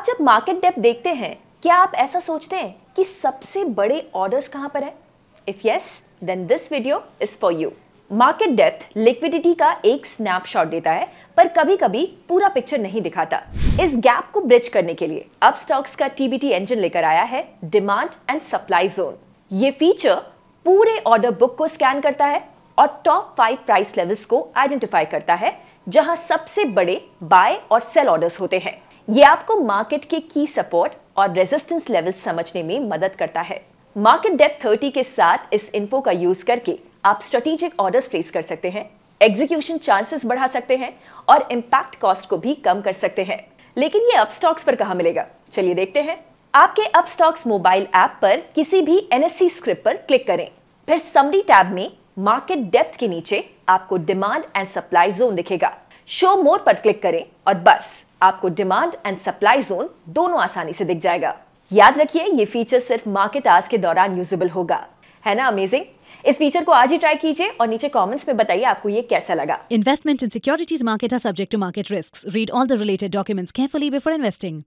आप जब market Depp देखते हैं क्या आप ऐसा सोचते हैं कि सबसे बड़े ऑर्डर्स कहाँ पर है if yes then this video is for you market depth liquidity का एक स्नैपशॉट देता है पर कभी कभी पूरा पिक्चर नहीं दिखाता इस गैप को ब्रिज करने के लिए अब स्टॉक्स का टीबीटी इंजन लेकर आया है डिमांड एंड सप्लाई जोन ये फीचर पूरे ऑर्डर बुक को स्कैन करता है और टॉप फाइव प्राइस लेवल्स को आइडेंटिफाई करता है जहां सबसे बड़े बाय और सेल ऑर्डर्स होते हैं ये आपको मार्केट के की सपोर्ट और रेजिस्टेंस लेवल समझने में मदद करता है मार्केट डेप्थ 30 के साथ इस इन्फो का यूज करके आप स्ट्रेटेजिक ऑर्डर्स प्लेस कर सकते हैं एग्जीक्यूशन चांसेस बढ़ा सकते हैं और इम्पैक्ट कॉस्ट को भी कम कर सकते हैं लेकिन ये अप स्टॉक्स पर कहा मिलेगा चलिए देखते हैं आपके अप स्टॉक्स मोबाइल ऐप पर किसी भी एनएससी स्क्रिप्ट पर क्लिक करें फिर समरी टैब में मार्केट डेप्थ के नीचे आपको डिमांड एंड सप्लाई जोन दिखेगा शो मोर पर क्लिक करें और बस आपको डिमांड एंड सप्लाई जोन दोनों आसानी से दिख जाएगा याद रखिए ये फीचर सिर्फ मार्केट आज के दौरान यूजेबल होगा है ना अमेजिंग इस फीचर को आज ही ट्राई कीजिए और नीचे कमेंट्स में बताइए आपको ये कैसा लगा investment in securities market are subject to market risk read all the related documents carefully before investing